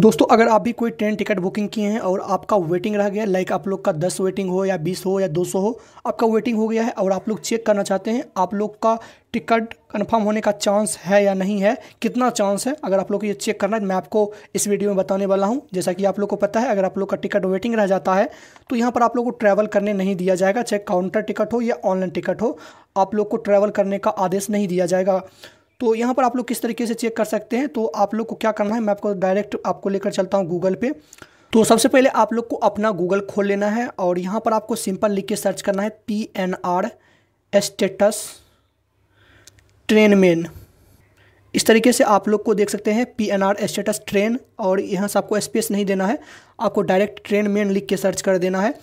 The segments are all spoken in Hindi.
दोस्तों अगर आप भी कोई ट्रेन टिकट बुकिंग किए हैं और आपका वेटिंग रह गया लाइक आप लोग का दस वेटिंग हो या बीस हो या दो सौ हो आपका वेटिंग हो गया है और आप लोग चेक करना चाहते हैं आप लोग का टिकट कन्फर्म होने का चांस है या नहीं है कितना चांस है अगर आप लोग को ये चेक करना है मैं आपको इस वीडियो में बताने वाला हूँ जैसा कि आप लोग को पता है अगर आप लोग का टिकट वेटिंग रह जाता है तो यहाँ पर आप लोग को ट्रैवल करने नहीं दिया जाएगा चाहे काउंटर टिकट हो या ऑनलाइन टिकट हो आप लोग को ट्रैवल करने का आदेश नहीं दिया जाएगा तो यहाँ पर आप लोग किस तरीके से चेक कर सकते हैं तो आप लोग को क्या करना है मैं आपको डायरेक्ट आपको लेकर चलता हूँ गूगल पे तो सबसे पहले आप लोग को अपना गूगल खोल लेना है और यहाँ पर आपको सिंपल लिख के सर्च करना है P N R status train मेन इस तरीके से आप लोग को देख सकते हैं P N R status train और यहाँ से आपको स्पेस नहीं देना है आपको डायरेक्ट ट्रेन मेन लिख के सर्च कर देना है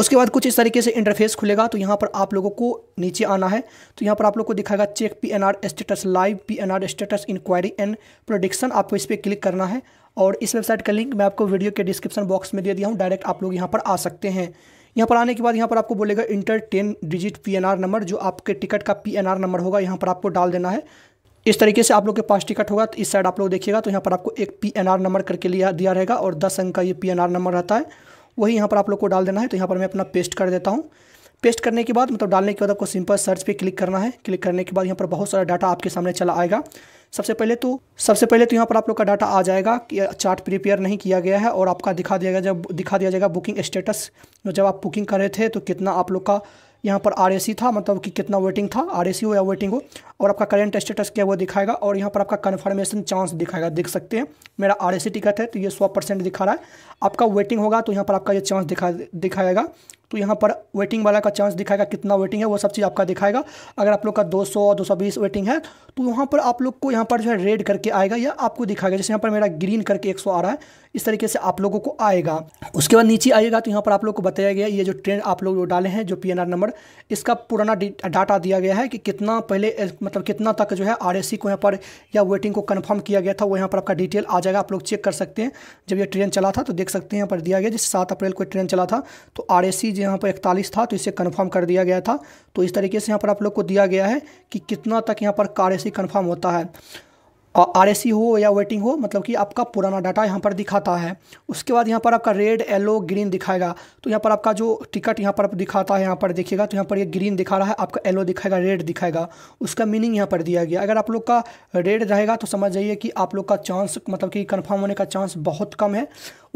उसके बाद कुछ इस तरीके से इंटरफेस खुलेगा तो यहाँ पर आप लोगों को नीचे आना है तो यहाँ पर आप लोग को दिखाएगा check P N R status live P N R status inquiry and prediction आपको इस पर क्लिक करना है और इस वेबसाइट का लिंक मैं आपको वीडियो के डिस्क्रिप्शन बॉक्स में दे दिया हूँ डायरेक्ट आप लोग यहाँ पर आ सकते हैं यहाँ पर आने के बाद यहाँ पर आपको बोलेगा enter ten digit R number जो आपके टिकट का आर नंबर होगा यहाँ पर आपको डाल देना है इस तरीके से आप लोग के पास टिकट होगा तो इस साइड आप लोग देखिएगा तो यहाँ पर आपको एक आर नंबर करके लिया दिया रहेगा और दस अंक का ये आर नंबर रहता है वही यहाँ पर आप लोग को डाल देना है तो यहाँ पर मैं अपना पेस्ट कर देता हूँ पेस्ट करने के बाद मतलब डालने के बाद आपको सिंपल सर्च पे क्लिक करना है क्लिक करने के बाद यहाँ पर बहुत सारा डाटा आपके सामने चला आएगा सबसे पहले तो सबसे पहले तो यहाँ पर आप लोग का डाटा आ जाएगा कि चार्ट प्रिपेयर नहीं किया गया है और आपका दिखा दिया गया जब दिखा दिया जाएगा बुकिंग स्टेटस तो जब आप बुकिंग कर रहे थे तो कितना आप लोग का यहाँ पर आर था मतलब कि कितना वेटिंग था आर हो या वेटिंग हो और आपका करंट स्टेटस क्या वो दिखाएगा और यहाँ पर आपका कन्फर्मेशन चांस दिखाएगा देख सकते हैं मेरा आर टिकट है तो ये सौ परसेंट दिखा रहा है आपका वेटिंग होगा तो यहाँ पर आपका ये चांस दिखा दिखाएगा तो यहाँ पर वेटिंग वाला का चांस दिखाएगा कितना वेटिंग है वो सब चीज़ आपका दिखाएगा अगर आप लोग का 200 और 220 वेटिंग है तो वहाँ पर आप लोग को यहाँ पर जो है रेड करके आएगा या आपको दिखाएगा जैसे यहाँ पर मेरा ग्रीन करके 100 आ रहा है इस तरीके से आप लोगों को आएगा उसके बाद नीचे आएगा तो यहाँ पर आप लोग को बताया गया ये जो ट्रेन आप लोग डाले हैं जो पी नंबर इसका पुराना डाटा दिया गया है कि कितना पहले मतलब कितना तक जो है आर को यहाँ पर या वेटिंग को कन्फर्म किया गया था वो यहाँ पर आपका डिटेल आ जाएगा आप लोग चेक कर सकते हैं जब ये ट्रेन चला था तो देख सकते हैं यहाँ पर दिया गया जैसे सात अप्रैल को ट्रेन चला था तो आर लीजिए यहाँ पर इकतालीस था तो इसे कन्फर्म कर दिया गया था तो इस तरीके से यहाँ पर आप लोग को दिया गया है कि कितना तक यहाँ पर कार्य से कन्फर्म होता है आर हो या वेटिंग हो मतलब कि आपका पुराना डाटा यहाँ पर दिखाता है उसके बाद यहाँ पर आपका रेड येलो ग्रीन दिखाएगा तो यहाँ पर आपका जो टिकट यहाँ पर दिखाता है यहाँ पर देखिएगा तो यहाँ पर ये यह ग्रीन दिखा रहा है आपका येलो दिखाएगा रेड दिखाएगा उसका मीनिंग यहाँ पर दिया गया अगर आप लोग का रेड रहेगा तो समझ जाइए कि आप लोग का चांस मतलब कि कन्फर्म होने का चांस बहुत कम है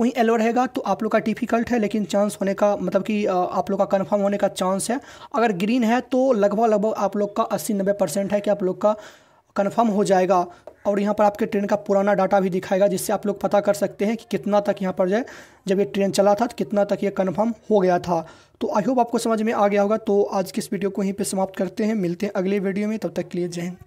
वहीं येलो रहेगा तो आप लोग का डिफिकल्ट है लेकिन चांस होने का मतलब कि आप लोग का कन्फर्म होने का चांस है अगर ग्रीन है तो लगभग लगभग आप लोग का अस्सी नब्बे परसेंट है कि आप लोग का कन्फर्म हो जाएगा और यहाँ पर आपके ट्रेन का पुराना डाटा भी दिखाएगा जिससे आप लोग पता कर सकते हैं कि कितना तक यहाँ पर जो है जब ये ट्रेन चला था तो कितना तक ये कन्फर्म हो गया था तो आई होप आपको समझ में आ गया होगा तो आज की इस वीडियो को यहीं पर समाप्त करते हैं मिलते हैं अगले वीडियो में तब तक के लिए जय हिंद